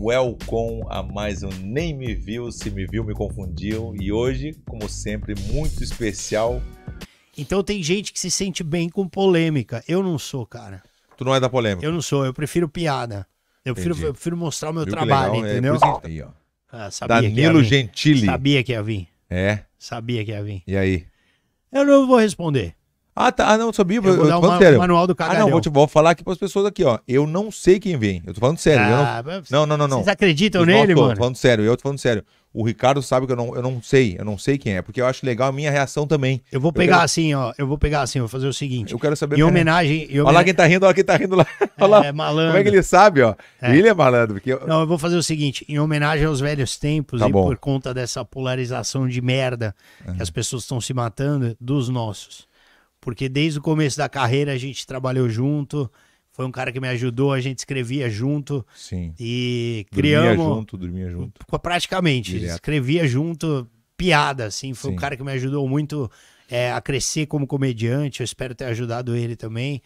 welcome a mais um Nem Me Viu, Se Me Viu, Me Confundiu. E hoje, como sempre, muito especial. Então tem gente que se sente bem com polêmica. Eu não sou, cara. Tu não é da polêmica? Eu não sou, eu prefiro piada. Eu, prefiro, eu prefiro, mostrar o meu Viu trabalho, é entendeu? É, aí, ó. Ah, Danilo Gentili. Sabia que ia vir. É. Sabia que ia vir. E aí? Eu não vou responder. Ah, tá. Ah, não, sabia. Eu, eu vou dar uma, sério. manual do cagalhão. Ah, não, vou, te, vou falar aqui pras pessoas aqui, ó. Eu não sei quem vem. Eu tô falando sério. Ah, não... não, não, não, não. Vocês acreditam eu nele, tô, mano? Tô falando sério, eu tô falando sério. O Ricardo sabe que eu não, eu não sei, eu não sei quem é, porque eu acho legal a minha reação também. Eu vou pegar eu quero... assim, ó. Eu vou pegar assim, vou fazer o seguinte. Eu quero saber. Em homenagem. Em homenagem... Olha lá quem tá rindo, olha quem tá rindo lá. É, olha lá. É, malandro. Como é que ele sabe, ó? É. Ele é malandro. Porque Não, eu vou fazer o seguinte: em homenagem aos velhos tempos tá e bom. por conta dessa polarização de merda uhum. que as pessoas estão se matando, dos nossos porque desde o começo da carreira a gente trabalhou junto. Foi um cara que me ajudou, a gente escrevia junto. Sim. E criamos. Dormia junto, dormia junto. Praticamente. Direto. Escrevia junto, piada, assim. Foi Sim. um cara que me ajudou muito é, a crescer como comediante. Eu espero ter ajudado ele também.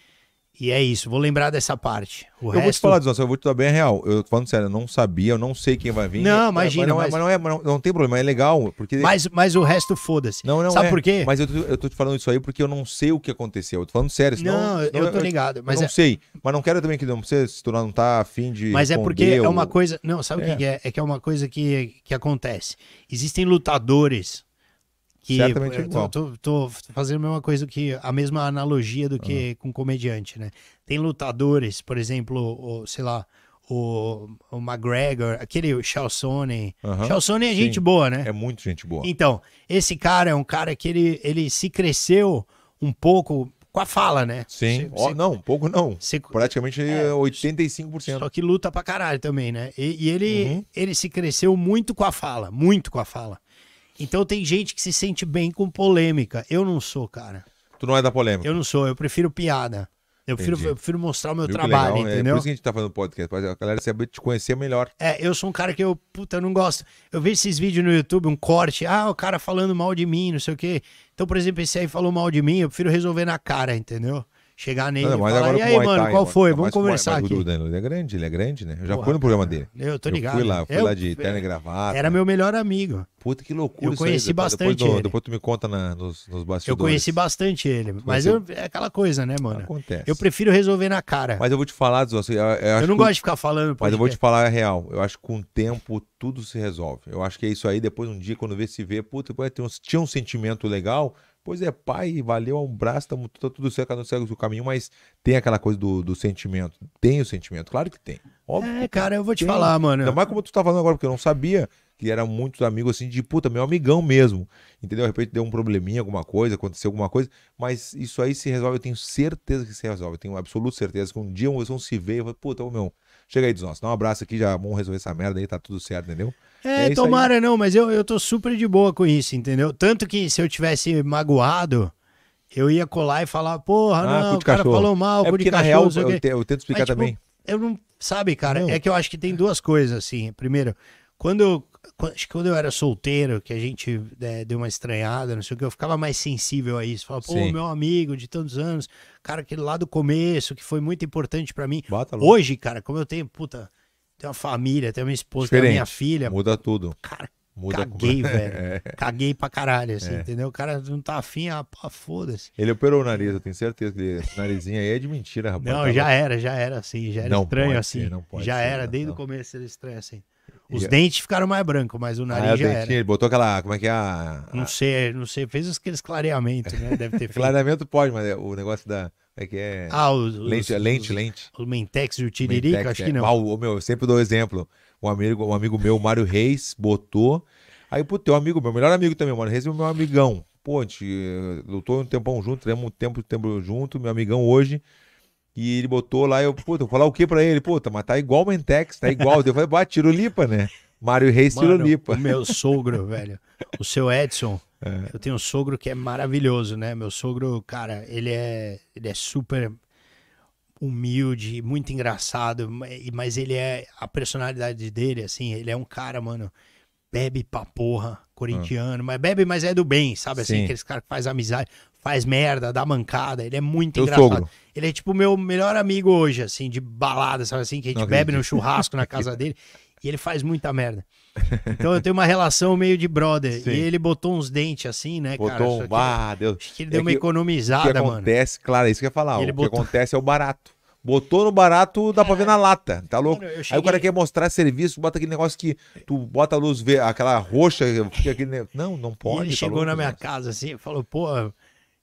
E é isso, vou lembrar dessa parte. O eu resto... vou te falar disso, eu vou te dar bem a real. Eu tô falando sério, eu não sabia, eu não sei quem vai vir. Não, é, imagina. É, mas, não, é, mas... Mas não, é, não, não, tem problema, é legal. Porque... Mas, mas o resto foda-se. Não, não. Sabe é, por quê? Mas eu tô, eu tô te falando isso aí porque eu não sei o que aconteceu. Eu tô falando sério. Senão, não, eu, tô ligado. Mas eu não é... sei. Mas não quero também que não, você se tornar não tá afim de. Mas é porque é uma coisa. Não, sabe o é. que é? É que é uma coisa que, que acontece. Existem lutadores que Certamente é igual. Tô, tô, fazendo a mesma coisa que a mesma analogia do que uhum. com comediante, né? Tem lutadores, por exemplo, o, sei lá, o, o McGregor, aquele o Chalsone. Uhum. Chalsone é Sim. gente boa, né? É muito gente boa. Então, esse cara é um cara que ele, ele se cresceu um pouco com a fala, né? Sim. Você, oh, não, um pouco não. Você, Praticamente é, 85%. Só que luta pra caralho também, né? E, e ele, uhum. ele se cresceu muito com a fala, muito com a fala. Então tem gente que se sente bem com polêmica. Eu não sou, cara. Tu não é da polêmica? Eu não sou, eu prefiro piada. Eu prefiro, eu prefiro, mostrar o meu Viu trabalho, é, entendeu? É por isso que a gente tá fazendo podcast, pra galera saber te conhecer melhor. É, eu sou um cara que eu, puta, eu não gosto. Eu vejo esses vídeos no YouTube, um corte, ah, o cara falando mal de mim, não sei o quê. Então, por exemplo, esse aí falou mal de mim, eu prefiro resolver na cara, entendeu? chegar nele não, mas falar, agora e aí, mano, qual foi? Vamos conversar aqui. O Danilo é grande, ele é grande, né? Eu já Porra, fui no programa dele. Eu tô ligado. Eu fui lá, eu fui eu, lá de terno e gravata. Era meu melhor amigo. Puta, que loucura Eu conheci aí, bastante depois, ele. Depois tu me conta na, nos, nos bastidores. Eu conheci bastante ele, mas eu, é aquela coisa, né, mano? Acontece. Eu prefiro resolver na cara. Mas eu vou te falar, Zô, assim, eu, eu, não que, gosto de ficar falando. Mas eu vou te falar a real. Eu acho que com o tempo tudo se resolve. Eu acho que é isso aí. Depois, um dia, quando vê, se vê, puta, tinha um sentimento legal Pois é, pai, valeu, um braço, tamo, tá tudo certo, não tá segue o caminho, mas tem aquela coisa do, do sentimento. Tem o sentimento, claro que tem. Óbvio é, cara, eu vou te tem. falar, mano. Ainda mais como tu tá falando agora, porque eu não sabia que era muito amigo assim de puta, meu amigão mesmo. Entendeu? De repente deu um probleminha, alguma coisa, aconteceu alguma coisa, mas isso aí se resolve, eu tenho certeza que se resolve, eu tenho absoluta certeza que um dia vocês vão se ver e vai, puta, meu, Chega aí, dos nossos, Dá um abraço aqui, já vamos resolver essa merda aí, tá tudo certo, entendeu? É, é tomara aí. não, mas eu, eu tô super de boa com isso, entendeu? Tanto que se eu tivesse magoado, eu ia colar e falar, porra, ah, não, o cara falou mal, é porque na real, eu, eu, tento explicar mas, tipo, também. Tipo, eu não, sabe, cara, não. é que eu acho que tem duas coisas, assim. Primeiro, quando eu. Acho que quando eu era solteiro, que a gente é, deu uma estranhada, não sei o que, eu ficava mais sensível a isso. Falava, pô, Sim. meu amigo de tantos anos, cara, aquele lá do começo, que foi muito importante para mim. Bota, Hoje, cara, como eu tenho, puta, tenho uma família, tenho uma esposa, tenho minha filha. Muda tudo. Cara, Muda Caguei, velho. É. Caguei pra caralho, assim, é. entendeu? O cara não tá afim, ah, foda-se. Ele operou o nariz, eu tenho certeza que esse narizinho aí é de mentira, rapaz. Não, tá já era, já era assim, já era não estranho assim. Ser, já ser, era, não, desde o começo era estranho assim. Os e... dentes ficaram mais brancos, mas o ah, nariz ah, já dentinho, era. Ele botou aquela, como é que é a... Não sei, não sei, fez aqueles clareamentos, né? Deve ter feito. clareamento pode, mas é o negócio da... É que é. Ah, os, lente, os, lente, os, lente. O Mentex e o Tiririca, é. acho que não. É. Ah, o, meu, eu sempre dou exemplo. Um amigo, um amigo meu, Mário Reis, botou. Aí, pô, teu amigo, meu melhor amigo também, Mário Reis é meu amigão. Pô, a gente eh, lutou um tempão junto, tivemos um tempo, tempo junto, meu amigão hoje. E ele botou lá, eu, puta, vou falar o que pra ele? Puta, mas tá igual o Mentex, tá igual. eu falei, tiro Tirolipa, né? Mário Reis tiro Tirolipa. meu sogro, velho. O seu Edson. É. Eu tenho um sogro que é maravilhoso, né? Meu sogro, cara, ele é, ele é super humilde, muito engraçado, mas ele é a personalidade dele, assim, ele é um cara, mano, bebe pra porra, corintiano, hum. mas bebe, mas é do bem, sabe assim? Sim. Aqueles caras que faz amizade, faz merda, dá mancada, ele é muito Teu engraçado. Sogro. Ele é tipo meu melhor amigo hoje, assim, de balada, sabe assim? Que a gente Não bebe no churrasco na casa dele e ele faz muita merda. Então eu tenho uma relação meio de brother. Sim. E ele botou uns dentes assim, né, botou cara? um... Ah, Deus. Acho que ele é deu que uma economizada, mano. O que acontece, mano. claro, é isso que eu ia falar. Ele o botou... que acontece é o barato. Botou no barato, dá pra ver é. na lata. Tá louco? Mano, cheguei... Aí o cara quer mostrar serviço, bota aquele negócio que tu bota a luz, ver aquela roxa, fica aquele. Não, não pode. E ele tá chegou louco, na minha casa assim, falou, pô.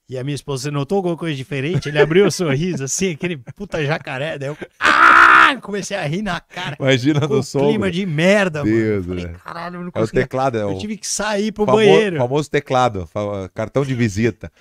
E a minha esposa, você notou alguma coisa diferente? Ele abriu o um sorriso, assim, aquele puta jacaré. Daí eu ah! comecei a rir na cara. Imagina no som. clima de merda, Deus, mano. Falei, é. caralho, eu não consegui. É o teclado, é o... Eu tive que sair pro famo... banheiro. famoso teclado, cartão de visita.